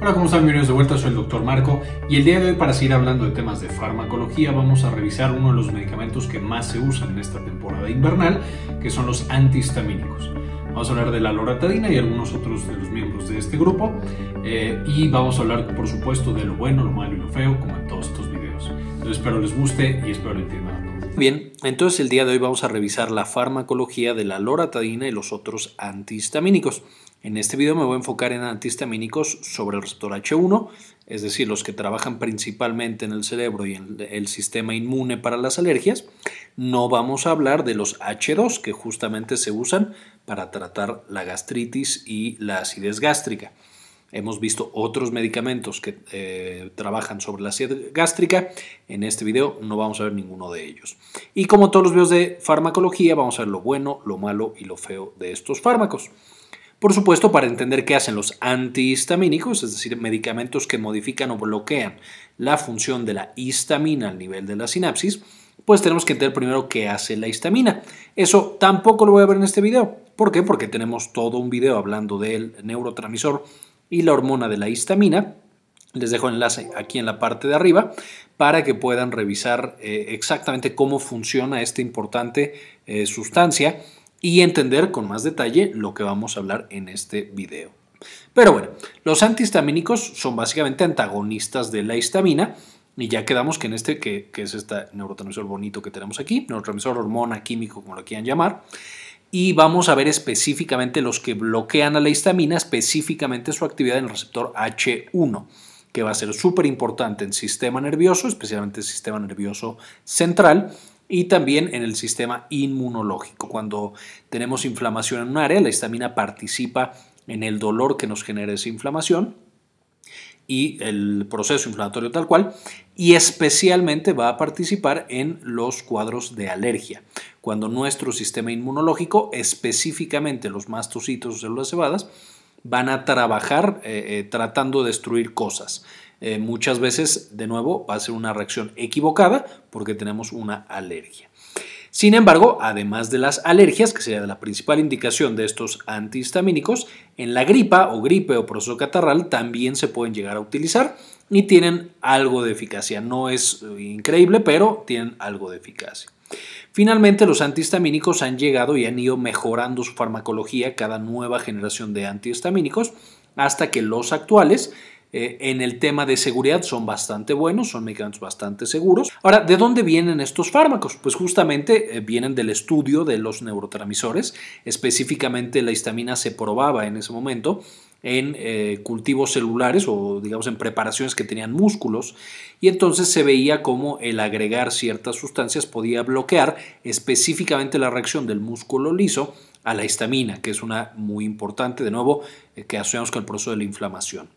Hola, ¿cómo están? Bienvenidos de vuelta, soy el Dr. Marco y el día de hoy para seguir hablando de temas de farmacología vamos a revisar uno de los medicamentos que más se usan en esta temporada invernal, que son los antihistamínicos. Vamos a hablar de la loratadina y algunos otros de los miembros de este grupo eh, y vamos a hablar por supuesto de lo bueno, lo malo y lo feo como en todos estos videos. Entonces espero les guste y espero lo entiendan. Bien, entonces el día de hoy vamos a revisar la farmacología de la loratadina y los otros antihistamínicos. En este video me voy a enfocar en antihistamínicos sobre el receptor H1, es decir, los que trabajan principalmente en el cerebro y en el sistema inmune para las alergias. No vamos a hablar de los H2 que justamente se usan para tratar la gastritis y la acidez gástrica. Hemos visto otros medicamentos que eh, trabajan sobre la acidez gástrica. En este video no vamos a ver ninguno de ellos. Y como todos los videos de farmacología, vamos a ver lo bueno, lo malo y lo feo de estos fármacos. Por supuesto, para entender qué hacen los antihistamínicos, es decir, medicamentos que modifican o bloquean la función de la histamina al nivel de la sinapsis, pues tenemos que entender primero qué hace la histamina. Eso tampoco lo voy a ver en este video. ¿Por qué? Porque tenemos todo un video hablando del neurotransmisor y la hormona de la histamina. Les dejo el enlace aquí en la parte de arriba para que puedan revisar eh, exactamente cómo funciona esta importante eh, sustancia y entender con más detalle lo que vamos a hablar en este video. Pero bueno, los antihistamínicos son básicamente antagonistas de la histamina y ya quedamos que en este, que, es este neurotransmisor bonito que tenemos aquí, neurotransmisor, hormona, químico, como lo quieran llamar, y vamos a ver específicamente los que bloquean a la histamina, específicamente su actividad en el receptor H1, que va a ser súper importante en sistema nervioso, especialmente el sistema nervioso central, y también en el sistema inmunológico. Cuando tenemos inflamación en un área, la histamina participa en el dolor que nos genera esa inflamación y el proceso inflamatorio tal cual, y especialmente va a participar en los cuadros de alergia. Cuando nuestro sistema inmunológico, específicamente los mastocitos o células cebadas, van a trabajar eh, eh, tratando de destruir cosas. Eh, muchas veces, de nuevo, va a ser una reacción equivocada porque tenemos una alergia. Sin embargo, además de las alergias, que sería la principal indicación de estos antihistamínicos, en la gripa o gripe o proceso catarral también se pueden llegar a utilizar y tienen algo de eficacia. No es eh, increíble, pero tienen algo de eficacia. Finalmente, los antihistamínicos han llegado y han ido mejorando su farmacología cada nueva generación de antihistamínicos hasta que los actuales eh, en el tema de seguridad son bastante buenos, son medicamentos bastante seguros. Ahora, ¿de dónde vienen estos fármacos? Pues justamente eh, vienen del estudio de los neurotransmisores, específicamente la histamina se probaba en ese momento en eh, cultivos celulares o digamos en preparaciones que tenían músculos y entonces se veía cómo el agregar ciertas sustancias podía bloquear específicamente la reacción del músculo liso a la histamina, que es una muy importante, de nuevo, que asociamos con el proceso de la inflamación.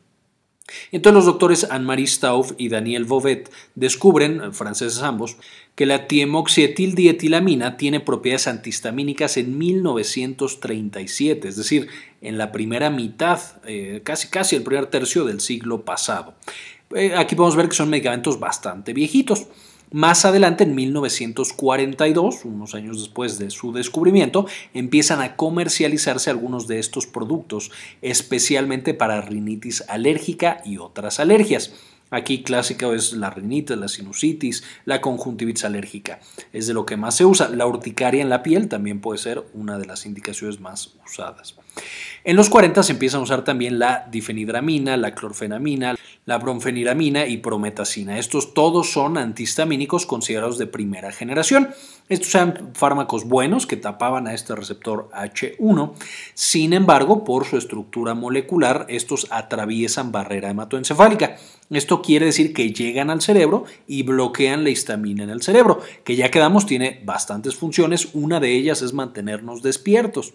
Entonces los doctores Anne-Marie Stauff y Daniel Bovet descubren, eh, franceses ambos, que la tiemoxietildietilamina tiene propiedades antihistamínicas en 1937, es decir, en la primera mitad, eh, casi, casi el primer tercio del siglo pasado. Eh, aquí podemos ver que son medicamentos bastante viejitos. Más adelante, en 1942, unos años después de su descubrimiento, empiezan a comercializarse algunos de estos productos, especialmente para rinitis alérgica y otras alergias. Aquí clásica es la rinitis, la sinusitis, la conjuntivitis alérgica. Es de lo que más se usa. La urticaria en la piel también puede ser una de las indicaciones más usadas. En los 40 se empiezan a usar también la difenidramina, la clorfenamina, la bromfeniramina y prometacina. Estos todos son antihistamínicos considerados de primera generación. Estos eran fármacos buenos que tapaban a este receptor H1. Sin embargo, por su estructura molecular, estos atraviesan barrera hematoencefálica. Esto quiere decir que llegan al cerebro y bloquean la histamina en el cerebro, que ya quedamos tiene bastantes funciones. Una de ellas es mantenernos despiertos.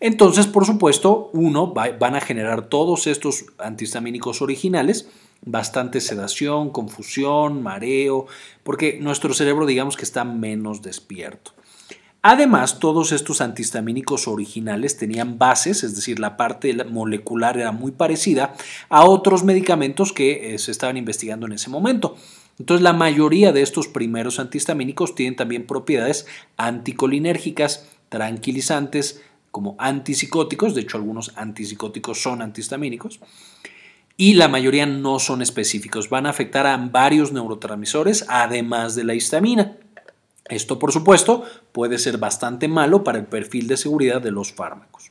Entonces, por supuesto, uno, van a generar todos estos antihistamínicos originales, bastante sedación, confusión, mareo, porque nuestro cerebro digamos que está menos despierto. Además, todos estos antihistamínicos originales tenían bases, es decir, la parte molecular era muy parecida a otros medicamentos que eh, se estaban investigando en ese momento. Entonces, la mayoría de estos primeros antihistamínicos tienen también propiedades anticolinérgicas, tranquilizantes, como antipsicóticos, de hecho algunos antipsicóticos son antihistamínicos, y la mayoría no son específicos, van a afectar a varios neurotransmisores además de la histamina. Esto, por supuesto, puede ser bastante malo para el perfil de seguridad de los fármacos.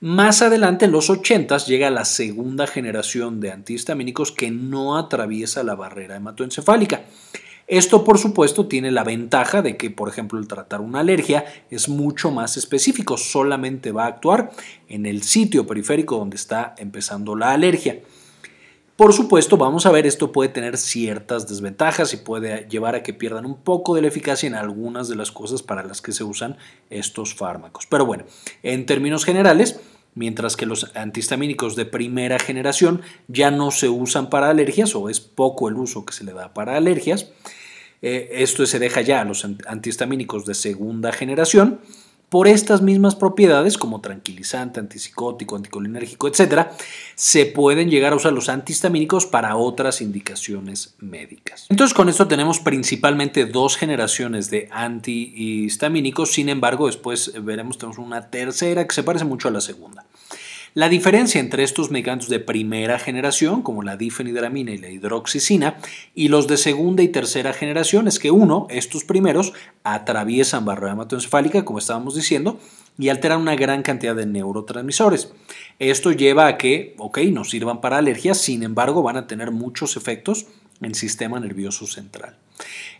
Más adelante, en los 80 llega la segunda generación de antihistamínicos que no atraviesa la barrera hematoencefálica. Esto, por supuesto, tiene la ventaja de que, por ejemplo, el tratar una alergia es mucho más específico, solamente va a actuar en el sitio periférico donde está empezando la alergia. Por supuesto, vamos a ver, esto puede tener ciertas desventajas y puede llevar a que pierdan un poco de la eficacia en algunas de las cosas para las que se usan estos fármacos. Pero bueno, en términos generales, mientras que los antihistamínicos de primera generación ya no se usan para alergias o es poco el uso que se le da para alergias. Eh, esto se deja ya a los antihistamínicos de segunda generación por estas mismas propiedades, como tranquilizante, antipsicótico, anticolinérgico, etcétera, se pueden llegar a usar los antihistamínicos para otras indicaciones médicas. Entonces, con esto tenemos principalmente dos generaciones de antihistamínicos, sin embargo, después veremos, tenemos una tercera que se parece mucho a la segunda. La diferencia entre estos medicamentos de primera generación, como la difenidramina y la hidroxicina, y los de segunda y tercera generación es que uno, estos primeros, atraviesan barrera hematoencefálica, como estábamos diciendo, y alteran una gran cantidad de neurotransmisores. Esto lleva a que, ok, nos sirvan para alergias, sin embargo, van a tener muchos efectos en sistema nervioso central.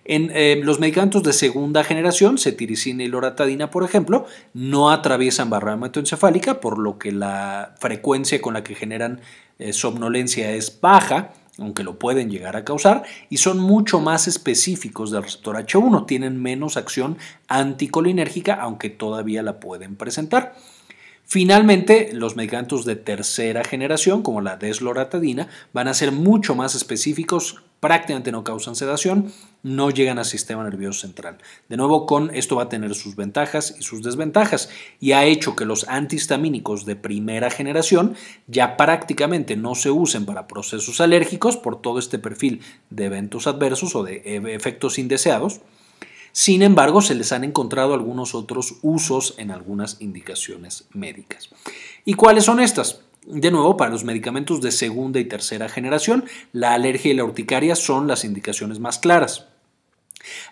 En eh, los medicamentos de segunda generación, cetiricina y loratadina, por ejemplo, no atraviesan barrera hematoencefálica, por lo que la frecuencia con la que generan eh, somnolencia es baja, aunque lo pueden llegar a causar, y son mucho más específicos del receptor H1, tienen menos acción anticolinérgica, aunque todavía la pueden presentar. Finalmente, los medicamentos de tercera generación, como la desloratadina, van a ser mucho más específicos prácticamente no causan sedación, no llegan al sistema nervioso central. De nuevo, con esto va a tener sus ventajas y sus desventajas y ha hecho que los antihistamínicos de primera generación ya prácticamente no se usen para procesos alérgicos por todo este perfil de eventos adversos o de e-, efectos indeseados. Sin embargo, se les han encontrado algunos otros usos en algunas indicaciones médicas. ¿Y cuáles son estas? De nuevo, para los medicamentos de segunda y tercera generación, la alergia y la urticaria son las indicaciones más claras.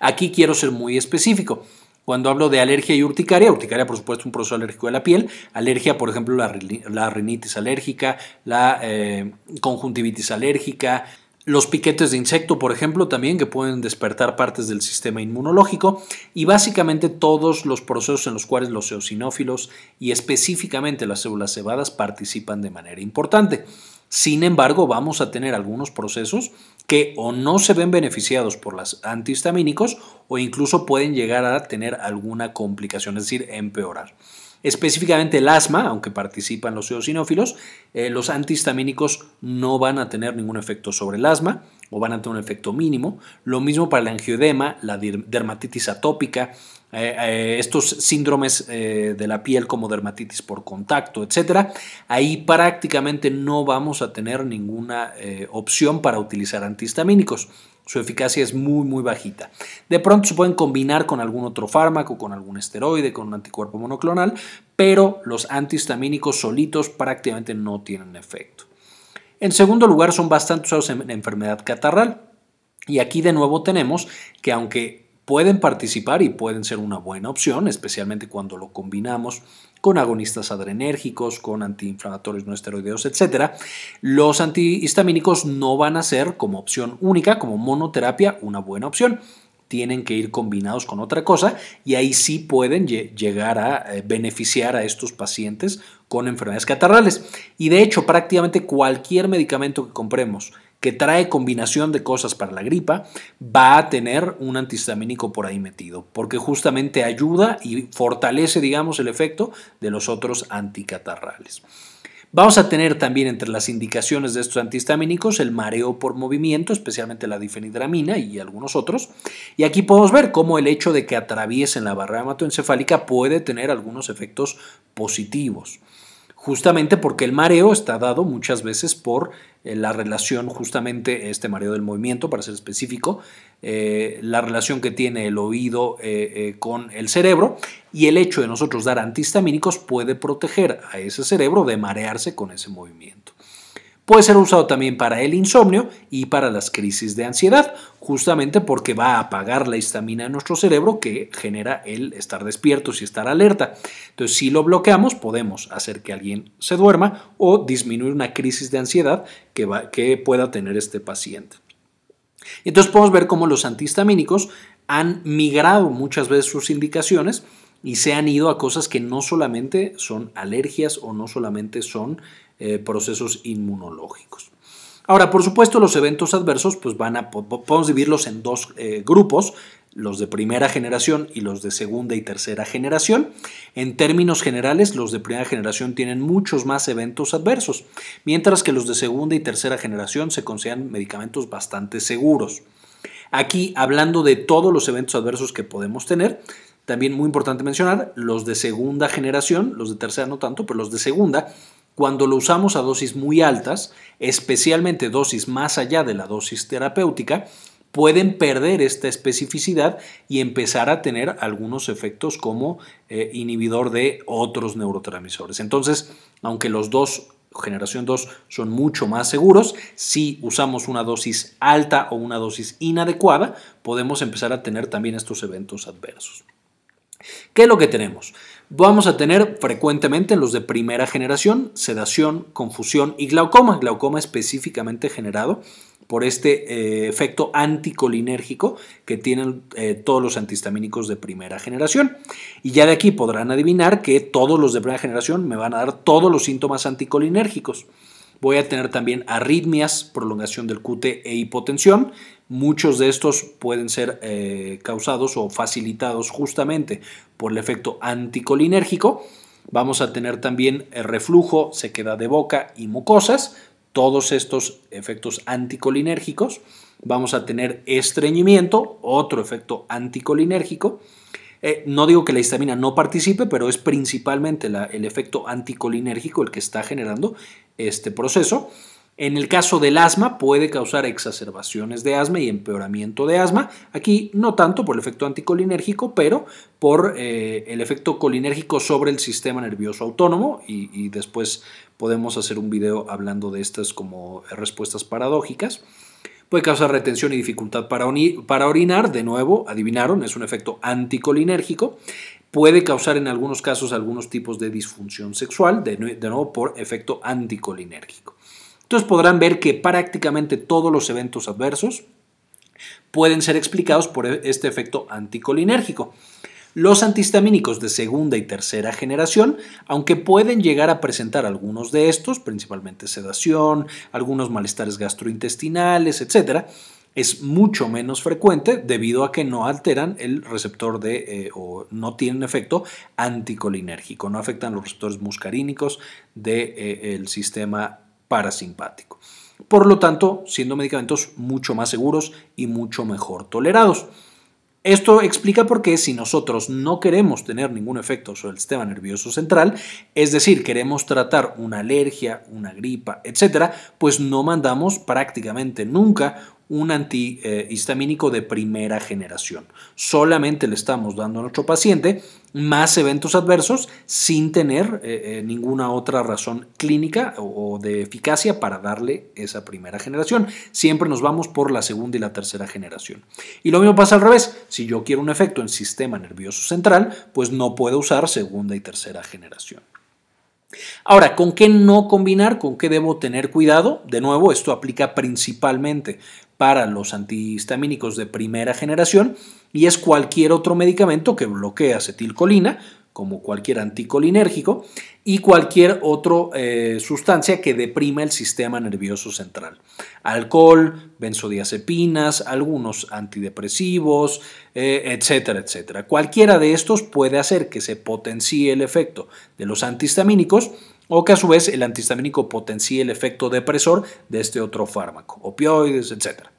Aquí quiero ser muy específico. Cuando hablo de alergia y urticaria, urticaria por supuesto un proceso alérgico de la piel, alergia por ejemplo la, la rinitis alérgica, la eh, conjuntivitis alérgica, los piquetes de insecto, por ejemplo, también que pueden despertar partes del sistema inmunológico y básicamente todos los procesos en los cuales los eosinófilos y específicamente las células cebadas participan de manera importante. Sin embargo, vamos a tener algunos procesos que o no se ven beneficiados por los antihistamínicos o incluso pueden llegar a tener alguna complicación, es decir, empeorar específicamente el asma, aunque participan los eosinófilos, eh, los antihistamínicos no van a tener ningún efecto sobre el asma o van a tener un efecto mínimo. Lo mismo para el angioedema, la dermatitis atópica, eh, eh, estos síndromes de la piel como dermatitis por contacto, etcétera, ahí prácticamente no vamos a tener ninguna opción para utilizar antihistamínicos. Su eficacia es muy, muy bajita. De pronto se pueden combinar con algún otro fármaco, con algún esteroide, con un anticuerpo monoclonal, pero los antihistamínicos solitos prácticamente no tienen efecto. En segundo lugar, son bastante usados en enfermedad catarral. Y aquí de nuevo tenemos que aunque pueden participar y pueden ser una buena opción, especialmente cuando lo combinamos con agonistas adrenérgicos, con antiinflamatorios no esteroideos, etc. Los antihistamínicos no van a ser como opción única, como monoterapia, una buena opción tienen que ir combinados con otra cosa y ahí sí pueden llegar a eh, beneficiar a estos pacientes con enfermedades catarrales. Y de hecho, prácticamente cualquier medicamento que compremos que trae combinación de cosas para la gripa, va a tener un antihistamínico por ahí metido, porque justamente ayuda y fortalece, digamos, el efecto de los otros anticatarrales. Vamos a tener también entre las indicaciones de estos antihistamínicos el mareo por movimiento, especialmente la difenidramina y algunos otros. Y aquí podemos ver cómo el hecho de que atraviesen la barrera hematoencefálica puede tener algunos efectos positivos justamente porque el mareo está dado muchas veces por eh, la relación, justamente este mareo del movimiento, para ser específico, eh, la relación que tiene el oído eh, con el cerebro y el hecho de nosotros dar antihistamínicos puede proteger a ese cerebro de marearse con ese movimiento puede ser usado también para el insomnio y para las crisis de ansiedad, justamente porque va a apagar la histamina en nuestro cerebro que genera el estar despiertos y estar alerta. Entonces, si lo bloqueamos, podemos hacer que alguien se duerma o disminuir una crisis de ansiedad que, que pueda tener este paciente. Entonces, podemos ver cómo los antihistamínicos han migrado muchas veces sus indicaciones y se han ido a cosas que no solamente son alergias o no solamente son eh, procesos inmunológicos. Ahora, por supuesto, los eventos adversos pues van a, podemos dividirlos en dos eh, grupos, los de primera generación y los de segunda y tercera generación. En términos generales, los de primera generación tienen muchos más eventos adversos, mientras que los de segunda y tercera generación se consideran medicamentos bastante seguros. Aquí, hablando de todos los eventos adversos que podemos tener, también muy importante mencionar, los de segunda generación, los de tercera no tanto, pero los de segunda cuando lo usamos a dosis muy altas, especialmente dosis más allá de la dosis terapéutica, pueden perder esta especificidad y empezar a tener algunos efectos como eh, inhibidor de otros neurotransmisores. Entonces, aunque los dos generación 2 son mucho más seguros. Si usamos una dosis alta o una dosis inadecuada, podemos empezar a tener también estos eventos adversos. ¿Qué es lo que tenemos? vamos a tener frecuentemente en los de primera generación sedación, confusión y glaucoma, glaucoma específicamente generado por este eh, efecto anticolinérgico que tienen eh, todos los antihistamínicos de primera generación. Y ya de aquí podrán adivinar que todos los de primera generación me van a dar todos los síntomas anticolinérgicos voy a tener también arritmias, prolongación del QT e hipotensión. Muchos de estos pueden ser eh, causados o facilitados justamente por el efecto anticolinérgico. Vamos a tener también el eh, reflujo, sequedad de boca y mucosas, todos estos efectos anticolinérgicos. Vamos a tener estreñimiento, otro efecto anticolinérgico. Eh, no digo que la histamina no participe, pero es principalmente el efecto anticolinérgico el que está generando este proceso. En el caso del asma puede causar exacerbaciones de asma y empeoramiento de asma. Aquí no tanto por el efecto anticolinérgico, pero por eh, el efecto colinérgico sobre el sistema nervioso autónomo y, después podemos hacer un video hablando de estas como respuestas paradójicas. Puede causar retención y dificultad para, para orinar, de nuevo, adivinaron, es un efecto anticolinérgico puede causar en algunos casos algunos tipos de disfunción sexual, de, nuevo por efecto anticolinérgico. Entonces podrán ver que prácticamente todos los eventos adversos pueden ser explicados por e-, este efecto anticolinérgico. Los antihistamínicos de segunda y tercera generación, aunque pueden llegar a presentar algunos de estos, principalmente sedación, algunos malestares gastrointestinales, etc., es mucho menos frecuente debido a que no alteran el receptor de eh, o no tienen efecto anticolinérgico, no afectan los receptores muscarínicos del eh, sistema parasimpático. Por lo tanto, siendo medicamentos mucho más seguros y mucho mejor tolerados. Esto explica por qué si nosotros no queremos tener ningún efecto sobre el sistema nervioso central, es decir, queremos tratar una alergia, una gripa, etcétera, pues no mandamos prácticamente nunca un antihistamínico eh, de primera generación. Solamente le estamos dando a nuestro paciente más eventos adversos sin tener eh, eh, ninguna otra razón clínica o de eficacia para darle esa primera generación. Siempre nos vamos por la segunda y la tercera generación. Y lo mismo pasa al revés. Si yo quiero un efecto en sistema nervioso central, pues no puedo usar segunda y tercera generación. Ahora, ¿con qué no combinar? ¿Con qué debo tener cuidado? De nuevo, esto aplica principalmente para los antihistamínicos de primera generación y es cualquier otro medicamento que bloquea acetilcolina como cualquier anticolinérgico, y cualquier otra eh, sustancia que deprima el sistema nervioso central. Alcohol, benzodiazepinas, algunos antidepresivos, eh, etcétera, etcétera. Cualquiera de estos puede hacer que se potencie el efecto de los antihistamínicos o que a su vez el antihistamínico potencie el efecto depresor de este otro fármaco, opioides, etcétera.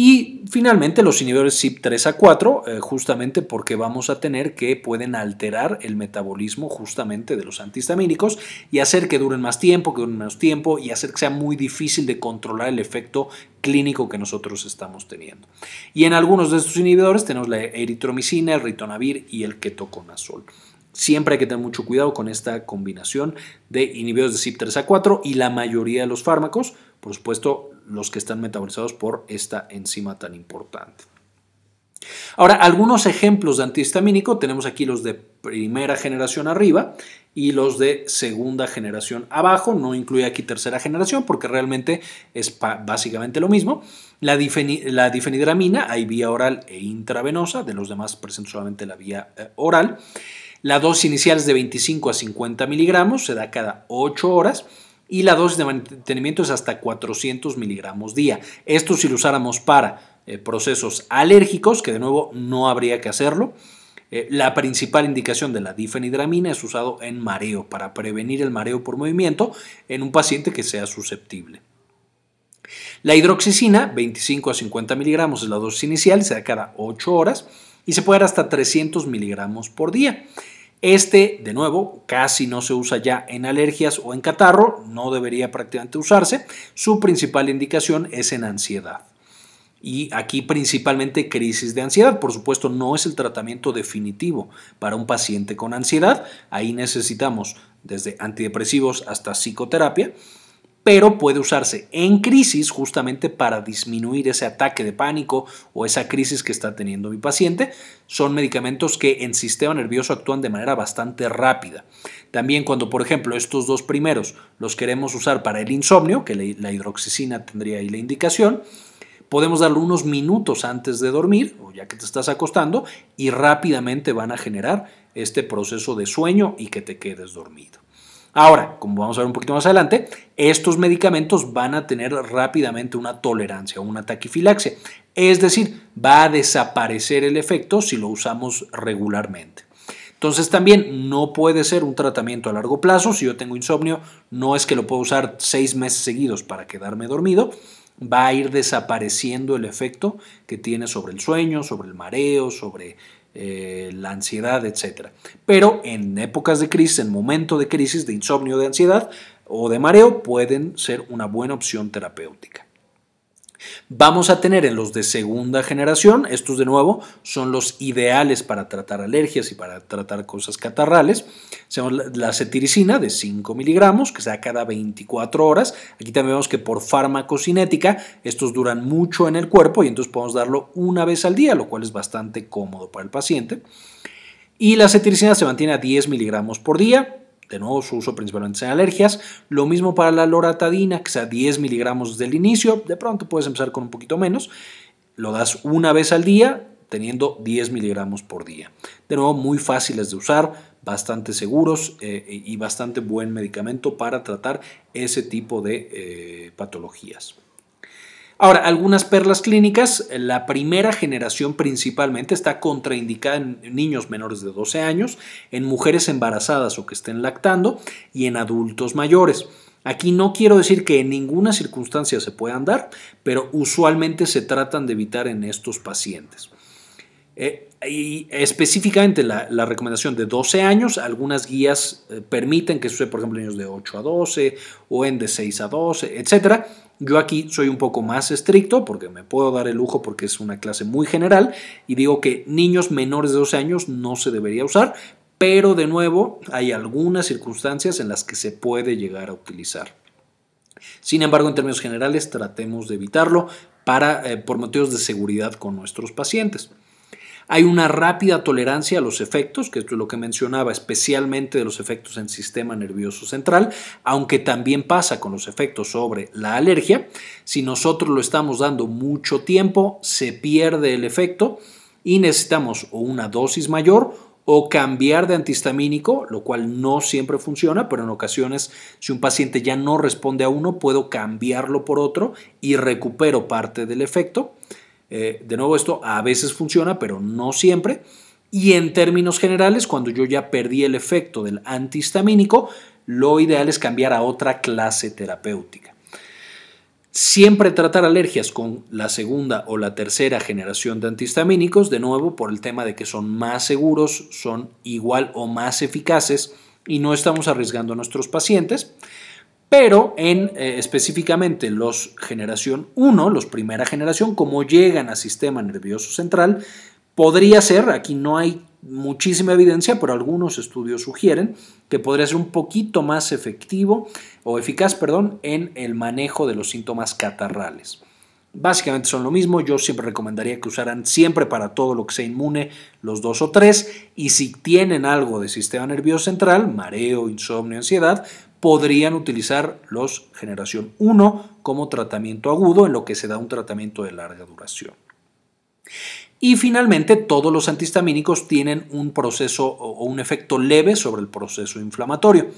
Y finalmente los inhibidores CYP3A4, eh, justamente porque vamos a tener que pueden alterar el metabolismo justamente de los antihistamínicos y hacer que duren más tiempo, que duren menos tiempo y hacer que sea muy difícil de controlar el efecto clínico que nosotros estamos teniendo. Y en algunos de estos inhibidores tenemos la eritromicina, el ritonavir y el ketoconazol. Siempre hay que tener mucho cuidado con esta combinación de inhibidores de CYP3A4 y la mayoría de los fármacos, por supuesto, los que están metabolizados por esta enzima tan importante. Ahora, algunos ejemplos de antihistamínico, tenemos aquí los de primera generación arriba y los de segunda generación abajo, no incluye aquí tercera generación porque realmente es básicamente lo mismo. La, difenidramina hay vía oral e intravenosa, de los demás presento solamente la vía eh, oral. La dosis inicial es de 25 a 50 miligramos, se da cada 8 horas y la dosis de mantenimiento es hasta 400 miligramos día. Esto si lo usáramos para eh, procesos alérgicos, que de nuevo no habría que hacerlo. Eh, la principal indicación de la difenidramina es usado en mareo para prevenir el mareo por movimiento en un paciente que sea susceptible. La hidroxicina, 25 a 50 miligramos es la dosis inicial, se da cada 8 horas y se puede dar hasta 300 miligramos por día. Este, de nuevo, casi no se usa ya en alergias o en catarro, no debería prácticamente usarse. Su principal indicación es en ansiedad. Y aquí principalmente crisis de ansiedad. Por supuesto, no es el tratamiento definitivo para un paciente con ansiedad. Ahí necesitamos desde antidepresivos hasta psicoterapia pero puede usarse en crisis justamente para disminuir ese ataque de pánico o esa crisis que está teniendo mi paciente. Son medicamentos que en sistema nervioso actúan de manera bastante rápida. También cuando, por ejemplo, estos dos primeros los queremos usar para el insomnio, que la hidroxicina tendría ahí la indicación, podemos darle unos minutos antes de dormir o ya que te estás acostando y rápidamente van a generar este proceso de sueño y que te quedes dormido. Ahora, como vamos a ver un poquito más adelante, estos medicamentos van a tener rápidamente una tolerancia, una taquifilaxia, es decir, va a desaparecer el efecto si lo usamos regularmente. Entonces también no puede ser un tratamiento a largo plazo. Si yo tengo insomnio, no es que lo pueda usar seis meses seguidos para quedarme dormido. Va a ir desapareciendo el efecto que tiene sobre el sueño, sobre el mareo, sobre eh, la ansiedad, etc. Pero en épocas de crisis, en momento de crisis, de insomnio, de ansiedad o de mareo, pueden ser una buena opción terapéutica. Vamos a tener en los de segunda generación, estos de nuevo son los ideales para tratar alergias y para tratar cosas catarrales. la cetiricina de 5 miligramos, que da cada 24 horas. Aquí también vemos que por farmacocinética estos duran mucho en el cuerpo y entonces podemos darlo una vez al día, lo cual es bastante cómodo para el paciente. Y la cetiricina se mantiene a 10 miligramos por día de nuevo, su uso principalmente en alergias. Lo mismo para la loratadina, que sea 10 miligramos del inicio. De pronto puedes empezar con un poquito menos. Lo das una vez al día, teniendo 10 miligramos por día. De nuevo, muy fáciles de usar, bastante seguros eh, y bastante buen medicamento para tratar ese tipo de eh, patologías. Ahora, algunas perlas clínicas, la primera generación principalmente está contraindicada en niños menores de 12 años, en mujeres embarazadas o que estén lactando y en adultos mayores. Aquí no quiero decir que en ninguna circunstancia se puedan dar, pero usualmente se tratan de evitar en estos pacientes. Eh, y específicamente la, recomendación de 12 años, algunas guías eh, permiten que suceda, por ejemplo, en niños de 8 a 12 o en de 6 a 12, etcétera, yo aquí soy un poco más estricto porque me puedo dar el lujo porque es una clase muy general y digo que niños menores de 12 años no se debería usar, pero de nuevo hay algunas circunstancias en las que se puede llegar a utilizar. Sin embargo, en términos generales, tratemos de evitarlo para, eh, por motivos de seguridad con nuestros pacientes. Hay una rápida tolerancia a los efectos, que esto es lo que mencionaba, especialmente de los efectos en sistema nervioso central, aunque también pasa con los efectos sobre la alergia. Si nosotros lo estamos dando mucho tiempo, se pierde el efecto y necesitamos una dosis mayor o cambiar de antihistamínico, lo cual no siempre funciona, pero en ocasiones si un paciente ya no responde a uno, puedo cambiarlo por otro y recupero parte del efecto. Eh, de nuevo, esto a veces funciona, pero no siempre. Y en términos generales, cuando yo ya perdí el efecto del antihistamínico, lo ideal es cambiar a otra clase terapéutica. Siempre tratar alergias con la segunda o la tercera generación de antihistamínicos, de nuevo por el tema de que son más seguros, son igual o más eficaces y no estamos arriesgando a nuestros pacientes. Pero en eh, específicamente los generación 1, los primera generación, como llegan al sistema nervioso central, podría ser, aquí no hay muchísima evidencia, pero algunos estudios sugieren que podría ser un poquito más efectivo o eficaz, perdón, en el manejo de los síntomas catarrales. Básicamente son lo mismo, yo siempre recomendaría que usaran siempre para todo lo que sea inmune los dos o tres y si tienen algo de sistema nervioso central, mareo, insomnio, ansiedad, podrían utilizar los generación 1 como tratamiento agudo, en lo que se da un tratamiento de larga duración. Y finalmente, todos los antihistamínicos tienen un proceso o un efecto leve sobre el proceso inflamatorio.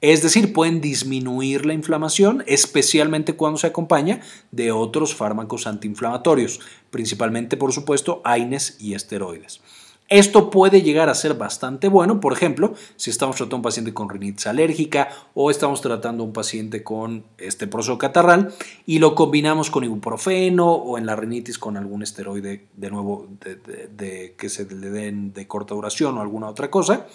Es decir, pueden disminuir la inflamación, especialmente cuando se acompaña de otros fármacos antiinflamatorios, principalmente, por supuesto, AINES y esteroides. Esto puede llegar a ser bastante bueno, por ejemplo, si estamos tratando a un paciente con rinitis alérgica o estamos tratando a un paciente con este proceso catarral y lo combinamos con ibuprofeno o en la rinitis con algún esteroide de nuevo que se le den de corta duración o alguna otra cosa.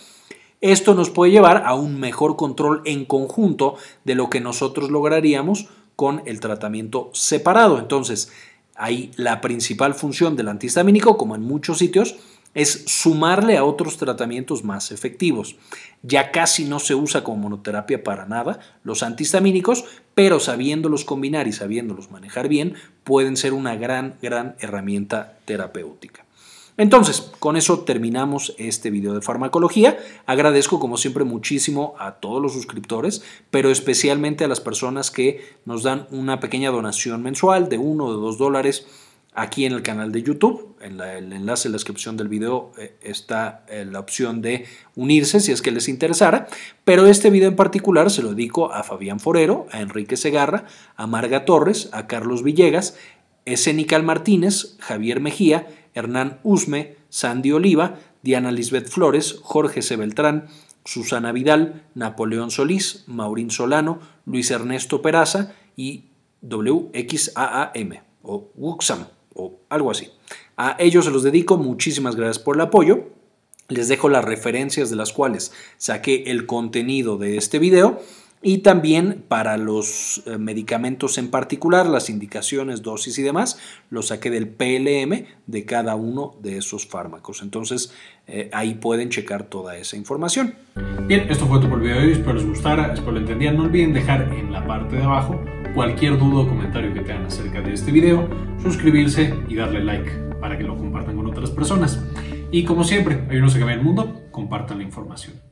Esto nos puede llevar a un mejor control en conjunto de lo que nosotros lograríamos con el tratamiento separado. Entonces, ahí la principal función del antihistamínico, como en muchos sitios, es sumarle a otros tratamientos más efectivos. Ya casi no se usa como monoterapia para nada los antihistamínicos, pero sabiéndolos combinar y sabiéndolos manejar bien, pueden ser una gran, gran herramienta terapéutica. Entonces, con eso terminamos este video de farmacología. Agradezco como siempre muchísimo a todos los suscriptores, pero especialmente a las personas que nos dan una pequeña donación mensual de uno o de dos dólares Aquí en el canal de YouTube, en el enlace en la descripción del video eh, está eh, la opción de unirse si es que les interesara, pero este video en particular se lo dedico a Fabián Forero, a Enrique Segarra, a Marga Torres, a Carlos Villegas, Escenical Martínez, Javier Mejía, Hernán Usme, Sandy Oliva, Diana Lisbeth Flores, Jorge C. Beltrán, Susana Vidal, Napoleón Solís, Maurín Solano, Luis Ernesto Peraza y WXAAM o WUXAM o algo así. A ellos se los dedico, muchísimas gracias por el apoyo. Les dejo las referencias de las cuales saqué el contenido de este video y también para los eh, medicamentos en particular, las indicaciones, dosis y demás, lo saqué del PLM de cada uno de esos fármacos. Entonces eh, ahí pueden checar toda esa información. Bien, esto fue todo por el video de hoy. Espero les gustara, espero lo entendían. No olviden dejar en la parte de abajo cualquier duda o comentario que tengan acerca de este video, suscribirse y darle like para que lo compartan con otras personas. Y como siempre, hay unos a cambiar el mundo, compartan la información.